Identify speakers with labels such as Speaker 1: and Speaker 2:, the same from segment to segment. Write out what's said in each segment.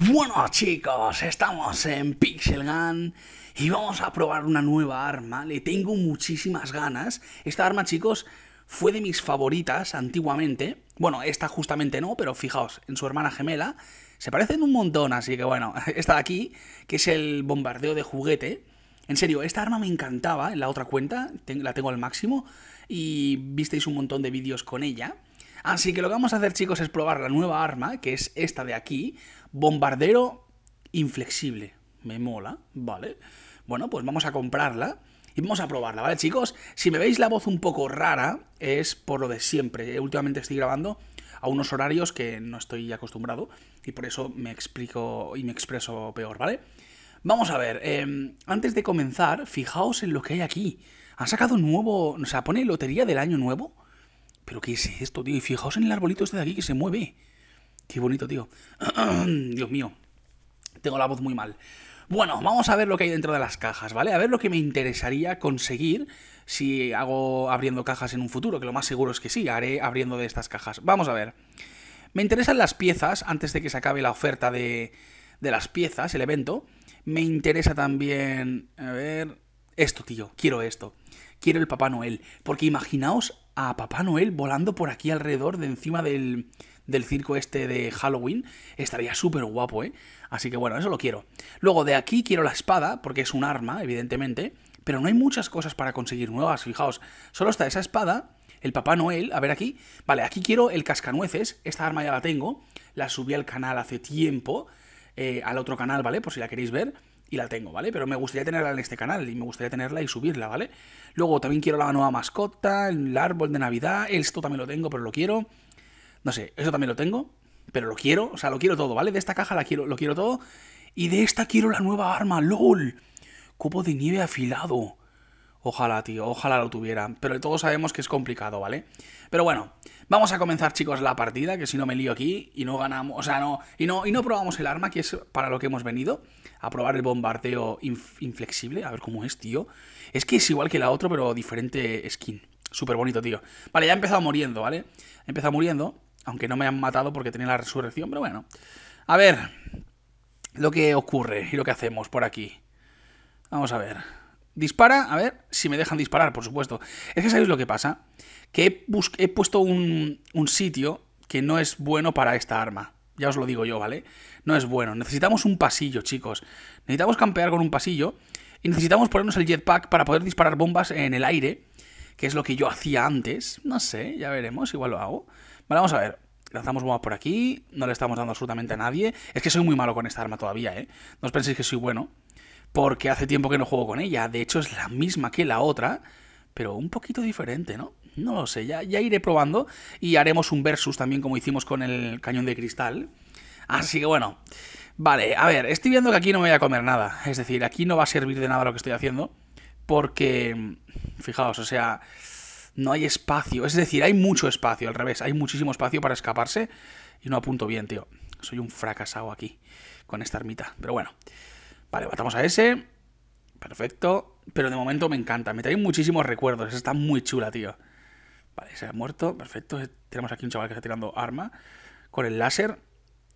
Speaker 1: Bueno chicos, estamos en Pixel Gun y vamos a probar una nueva arma. Le tengo muchísimas ganas. Esta arma, chicos, fue de mis favoritas antiguamente. Bueno, esta justamente no, pero fijaos, en su hermana gemela. Se parecen un montón, así que bueno, esta de aquí, que es el bombardeo de juguete. En serio, esta arma me encantaba en la otra cuenta, la tengo al máximo, y visteis un montón de vídeos con ella. Así que lo que vamos a hacer, chicos, es probar la nueva arma, que es esta de aquí, bombardero inflexible. Me mola, ¿vale? Bueno, pues vamos a comprarla y vamos a probarla, ¿vale, chicos? Si me veis la voz un poco rara, es por lo de siempre. Eh, últimamente estoy grabando a unos horarios que no estoy acostumbrado y por eso me explico y me expreso peor, ¿vale? Vamos a ver, em, antes de comenzar, fijaos en lo que hay aquí. Han sacado un nuevo, o sea, pone lotería del año nuevo. ¿Pero qué es esto, tío? Y fijaos en el arbolito este de aquí que se mueve. Qué bonito, tío. Dios mío. Tengo la voz muy mal. Bueno, vamos a ver lo que hay dentro de las cajas, ¿vale? A ver lo que me interesaría conseguir si hago abriendo cajas en un futuro, que lo más seguro es que sí, haré abriendo de estas cajas. Vamos a ver. Me interesan las piezas, antes de que se acabe la oferta de, de las piezas, el evento. Me interesa también... A ver... Esto, tío, quiero esto. Quiero el Papá Noel. Porque imaginaos a Papá Noel volando por aquí alrededor de encima del, del circo este de Halloween. Estaría súper guapo, ¿eh? Así que bueno, eso lo quiero. Luego de aquí quiero la espada, porque es un arma, evidentemente. Pero no hay muchas cosas para conseguir nuevas, fijaos. Solo está esa espada, el Papá Noel, a ver aquí. Vale, aquí quiero el cascanueces, esta arma ya la tengo. La subí al canal hace tiempo, eh, al otro canal, ¿vale? Por si la queréis ver y la tengo, ¿vale? Pero me gustaría tenerla en este canal y me gustaría tenerla y subirla, ¿vale? Luego también quiero la nueva mascota, el árbol de Navidad, esto también lo tengo, pero lo quiero. No sé, eso también lo tengo, pero lo quiero, o sea, lo quiero todo, ¿vale? De esta caja la quiero, lo quiero todo y de esta quiero la nueva arma, LOL. Cubo de nieve afilado. Ojalá, tío, ojalá lo tuviera. Pero todos sabemos que es complicado, ¿vale? Pero bueno, vamos a comenzar, chicos, la partida, que si no me lío aquí y no ganamos, o sea, no, y no, y no probamos el arma, que es para lo que hemos venido, a probar el bombardeo inflexible, a ver cómo es, tío. Es que es igual que la otra, pero diferente skin. Súper bonito, tío. Vale, ya he empezado muriendo, ¿vale? He empezado muriendo, aunque no me han matado porque tenía la resurrección, pero bueno. A ver, lo que ocurre y lo que hacemos por aquí. Vamos a ver. Dispara, a ver, si me dejan disparar, por supuesto. Es que sabéis lo que pasa, que he, puesto un, un sitio que no es bueno para esta arma. Ya os lo digo yo, ¿vale? No es bueno. Necesitamos un pasillo, chicos. Necesitamos campear con un pasillo y necesitamos ponernos el jetpack para poder disparar bombas en el aire, que es lo que yo hacía antes. No sé, ya veremos, igual lo hago. Vale, vamos a ver. Lanzamos bombas por aquí, no le estamos dando absolutamente a nadie. Es que soy muy malo con esta arma todavía, ¿eh? No os penséis que soy bueno porque hace tiempo que no juego con ella. De hecho, es la misma que la otra, pero un poquito diferente, ¿no? No lo sé, ya, ya iré probando y haremos un versus también como hicimos con el cañón de cristal. Así que bueno, vale, a ver, estoy viendo que aquí no me voy a comer nada. Es decir, aquí no va a servir de nada lo que estoy haciendo porque, fijaos, o sea, no hay espacio. Es decir, hay mucho espacio, al revés, hay muchísimo espacio para escaparse y no apunto bien, tío. Soy un fracasado aquí con esta ermita, pero bueno. Vale, matamos a ese. Perfecto. Pero de momento me encanta. Me trae muchísimos recuerdos. Está muy chula, tío. Vale, se ha muerto. Perfecto. Tenemos aquí un chaval que está tirando arma con el láser.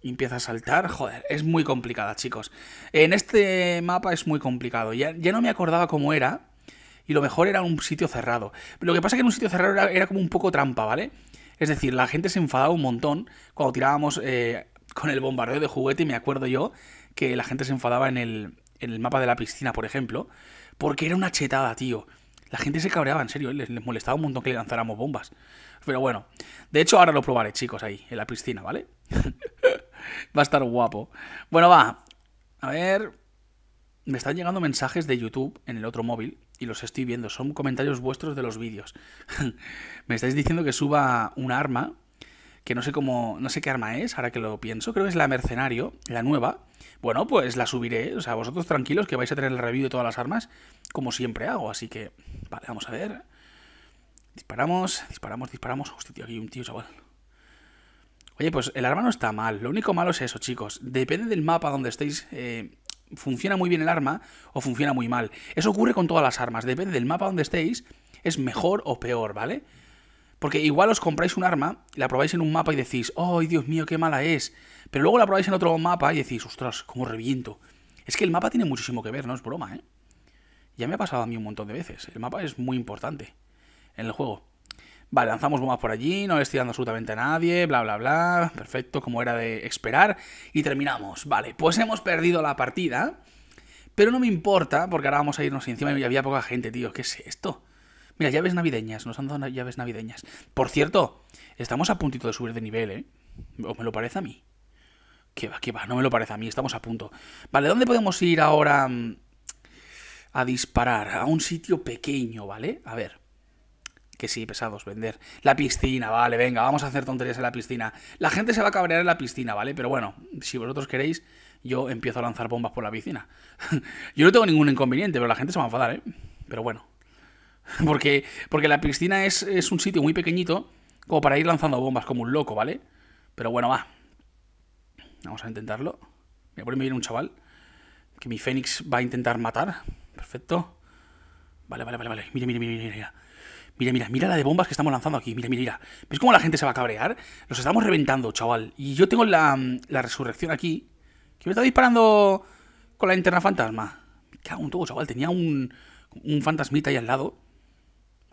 Speaker 1: empieza a saltar. Joder, es muy complicada, chicos. En este mapa es muy complicado. Ya, no me acordaba cómo era. Y lo mejor era un sitio cerrado. lo que pasa es que en un sitio cerrado era, como un poco trampa, ¿vale? Es decir, la gente se enfadaba un montón cuando tirábamos eh, con el bombardeo de juguete, me acuerdo yo, que la gente se enfadaba en el, mapa de la piscina, por ejemplo, porque era una chetada, tío. La gente se cabreaba, en serio, ¿eh? les, les molestaba un montón que le lanzáramos bombas. Pero bueno, de hecho ahora lo probaré, chicos, ahí, en la piscina, ¿vale? va a estar guapo. Bueno, va. A ver. Me están llegando mensajes de YouTube en el otro móvil y los estoy viendo. Son comentarios vuestros de los vídeos. me estáis diciendo que suba un arma que no sé cómo, no sé qué arma es, ahora que lo pienso, creo que es la Mercenario, la nueva. Bueno, pues la subiré, o sea, vosotros tranquilos que vais a tener el review de todas las armas, como siempre hago, así que, vale, vamos a ver. Disparamos, disparamos, disparamos. Hostia, tío, aquí hay un tío, chaval. Oye, pues el arma no está mal, lo único malo es eso, chicos. Depende del mapa donde estéis... Eh, funciona muy bien el arma o funciona muy mal. Eso ocurre con todas las armas, depende del mapa donde estéis, es mejor o peor, ¿vale? Porque igual os compráis un arma, la probáis en un mapa y decís, ¡ay, Dios mío, qué mala es! Pero luego la probáis en otro mapa y decís, ¡ostras, cómo reviento! Es que el mapa tiene muchísimo que ver, no es broma, ¿eh? Ya me ha pasado a mí un montón de veces. El mapa es muy importante en el juego. Vale, lanzamos bombas por allí, no le estoy dando absolutamente a nadie, bla, bla, bla. Perfecto, como era de esperar. Y terminamos. Vale, pues hemos perdido la partida. Pero no me importa, porque ahora vamos a irnos encima y había poca gente, tío. ¿Qué es esto? Mira, llaves navideñas, nos han dado llaves navideñas. Por cierto, estamos a puntito de subir de nivel, ¿eh? ¿O me lo parece a mí? Que va, qué va, no me lo parece a mí, estamos a punto. Vale, ¿dónde podemos ir ahora mm, a disparar? A un sitio pequeño, ¿vale? A ver. Que sí, pesados, vender. La piscina, vale, venga, vamos a hacer tonterías en la piscina. La gente se va a cabrear en la piscina, ¿vale? Pero bueno, si vosotros queréis, yo empiezo a lanzar bombas por la piscina. yo no tengo ningún inconveniente, pero la gente se va a enfadar, ¿eh? Pero bueno. Porque, porque la piscina es, un sitio muy pequeñito como para ir lanzando bombas como un loco, ¿vale? Pero bueno, va. Vamos a intentarlo. me por ahí me viene un chaval que mi Fénix va a intentar matar. Perfecto. Vale, vale, vale, vale. Mira, mira, mira, mira. Mira, mira, mira la de bombas que estamos lanzando aquí. Mira, mira, mira. ¿Ves cómo la gente se va a cabrear? Los estamos reventando, chaval. Y yo tengo la, resurrección aquí. Que me está disparando con la linterna fantasma. Me cago en todo, chaval. Tenía un, un fantasmita ahí al lado.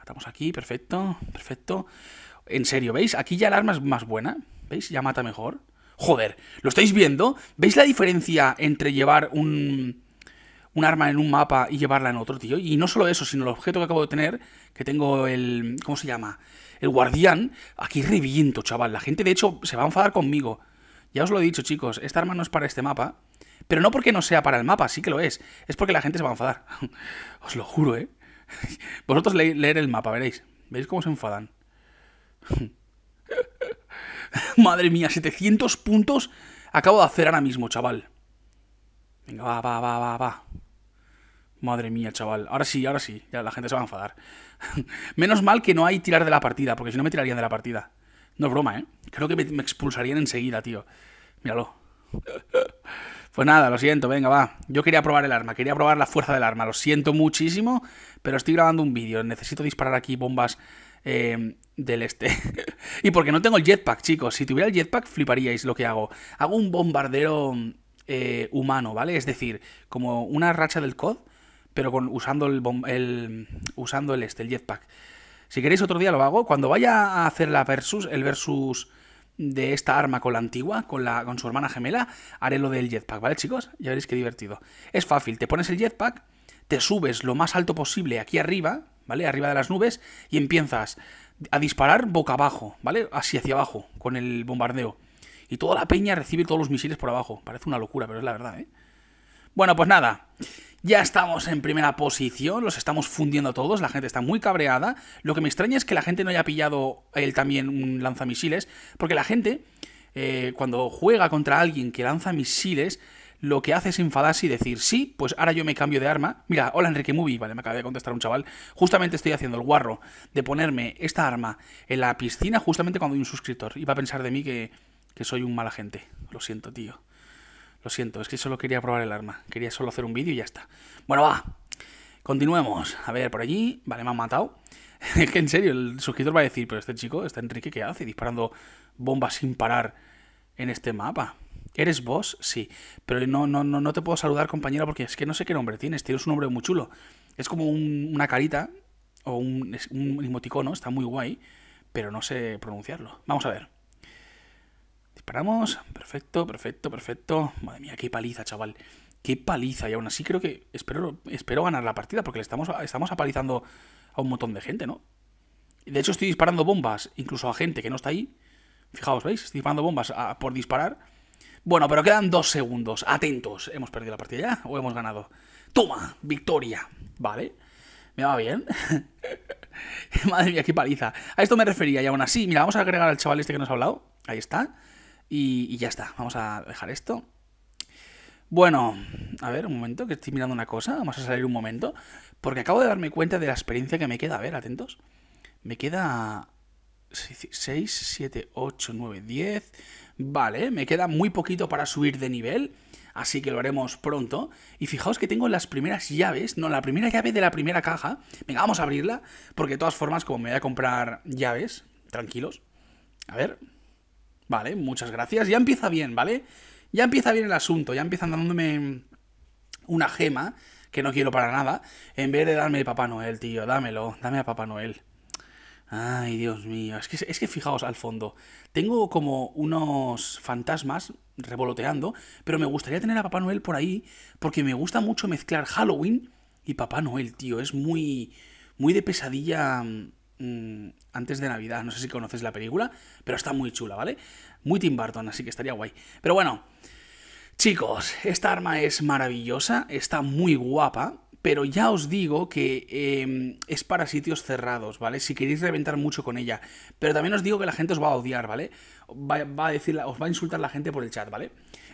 Speaker 1: Estamos aquí, perfecto, perfecto. En serio, ¿veis? Aquí ya el arma es más buena. ¿Veis? Ya mata mejor. Joder, ¿lo estáis viendo? ¿Veis la diferencia entre llevar un, un arma en un mapa y llevarla en otro, tío? Y no solo eso, sino el objeto que acabo de tener, que tengo el... ¿Cómo se llama? El guardián. Aquí reviento, chaval. La gente, de hecho, se va a enfadar conmigo. Ya os lo he dicho, chicos, esta arma no es para este mapa. Pero no porque no sea para el mapa, sí que lo es. Es porque la gente se va a enfadar. os lo juro, ¿eh? Vosotros leer el mapa, veréis. ¿Veis cómo se enfadan? Madre mía, 700 puntos acabo de hacer ahora mismo, chaval. Venga, va, va, va, va, va. Madre mía, chaval. Ahora sí, ahora sí. Ya la gente se va a enfadar. Menos mal que no hay tirar de la partida, porque si no me tirarían de la partida. No es broma, ¿eh? Creo que me expulsarían enseguida, tío. Míralo. Pues nada, lo siento, venga, va. Yo quería probar el arma, quería probar la fuerza del arma. Lo siento muchísimo, pero estoy grabando un vídeo. Necesito disparar aquí bombas em, del este. y porque no tengo el jetpack, chicos. Si tuviera el jetpack, fliparíais lo que hago. Hago un bombardero eh, humano, ¿vale? Es decir, como una racha del COD, pero con, usando, el, el, usando el este, el jetpack. Si queréis otro día lo hago. Cuando vaya a hacer la versus, el versus de esta arma con la antigua, con, la, con su hermana gemela, haré lo del jetpack, ¿vale, chicos? Ya veréis que divertido. Es fácil, te pones el jetpack, te subes lo más alto posible aquí arriba, ¿vale? Arriba de las nubes, y empiezas a disparar boca abajo, ¿vale? Así hacia abajo, con el bombardeo. Y toda la peña recibe todos los misiles por abajo. Parece una locura, pero es la verdad, ¿eh? Bueno, pues nada. Ya estamos en primera posición, los estamos fundiendo todos, la gente está muy cabreada. Lo que me extraña es que la gente no haya pillado él también un lanzamisiles, porque la gente, eh, cuando juega contra alguien que lanza misiles, lo que hace es enfadarse y decir, sí, pues ahora yo me cambio de arma. Mira, hola Enrique Mubi, vale, me acaba de contestar un chaval. Justamente estoy haciendo el guarro de ponerme esta arma en la piscina justamente cuando hay un suscriptor. Y va a pensar de mí que, que soy un mal agente. Lo siento, tío. Lo siento, es que solo quería probar el arma. Quería solo hacer un vídeo y ya está. Bueno, va. Continuemos. A ver, por allí. Vale, me han matado. Es que en serio, el suscriptor va a decir, pero este chico, este Enrique, ¿qué hace? Disparando bombas sin parar en este mapa. ¿Eres vos? Sí. Pero no, no, no, te puedo saludar, compañero, porque es que no sé qué nombre tienes. Tienes un nombre muy chulo. Es como una carita o un, un emoticono, está muy guay, pero no sé pronunciarlo. Vamos a ver. Disparamos. Perfecto, perfecto, perfecto. Madre mía, qué paliza, chaval. Qué paliza. Y aún así creo que espero, espero ganar la partida porque le estamos, estamos apalizando a un montón de gente, ¿no? De hecho, estoy disparando bombas incluso a gente que no está ahí. Fijaos, ¿veis? Estoy disparando bombas ah, por disparar. Bueno, pero quedan dos segundos. Atentos. ¿Hemos perdido la partida ya o hemos ganado? Toma, victoria. Vale. Me va bien. Madre mía, qué paliza. A esto me refería y aún así. Mira, vamos a agregar al chaval este que nos ha hablado. Ahí está. Y, ya está, vamos a dejar esto. Bueno, a ver, un momento, que estoy mirando una cosa, vamos a salir un momento, porque acabo de darme cuenta de la experiencia que me queda, a ver, atentos. Me queda 6, 7, 8, 9, 10, vale, me queda muy poquito para subir de nivel, así que lo haremos pronto. Y fijaos que tengo las primeras llaves, no, la primera llave de la primera caja, venga, vamos a abrirla, porque de todas formas, como me voy a comprar llaves, tranquilos, a ver... Vale, muchas gracias. Ya empieza bien, ¿vale? Ya empieza bien el asunto, ya empiezan dándome una gema que no quiero para nada, en vez de darme el Papá Noel, tío, dámelo, dame a Papá Noel. Ay, Dios mío, es que, es que fijaos al fondo, tengo como unos fantasmas revoloteando, pero me gustaría tener a Papá Noel por ahí, porque me gusta mucho mezclar Halloween y Papá Noel, tío, es muy, muy de pesadilla mm, Mm, antes de Navidad. No sé si conoces la película, pero está muy chula, ¿vale? Muy Tim Burton, así que estaría guay. Pero bueno, chicos, esta arma es maravillosa, está muy guapa. Pero ya os digo que em, es para sitios cerrados, ¿vale? Si queréis reventar mucho con ella. Pero también os digo que la gente os va a odiar, ¿vale? a decir, os va a insultar la gente por el chat, ¿vale?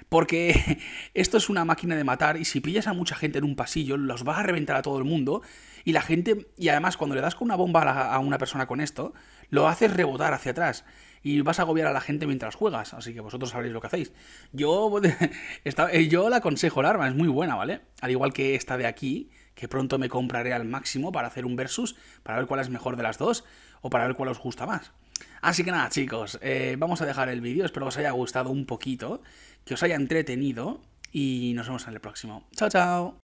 Speaker 1: Porque esto es una máquina de matar y si pillas a mucha gente en un pasillo, los vas a reventar a todo el mundo y la gente, y además cuando le das con una bomba a, una persona con esto, lo haces rebotar hacia atrás y vas a agobiar a la gente mientras juegas, así que vosotros sabréis lo que hacéis. Yo, eh, yo le aconsejo el arma, es muy buena, ¿vale? Al igual que esta de aquí, que pronto me compraré al máximo para hacer un versus, para ver cuál es mejor de las dos o para ver cuál os gusta más. Así que nada, chicos, eh, vamos a dejar el vídeo, espero que os haya gustado un poquito, que os haya entretenido y nos vemos en el próximo. Chao, chao.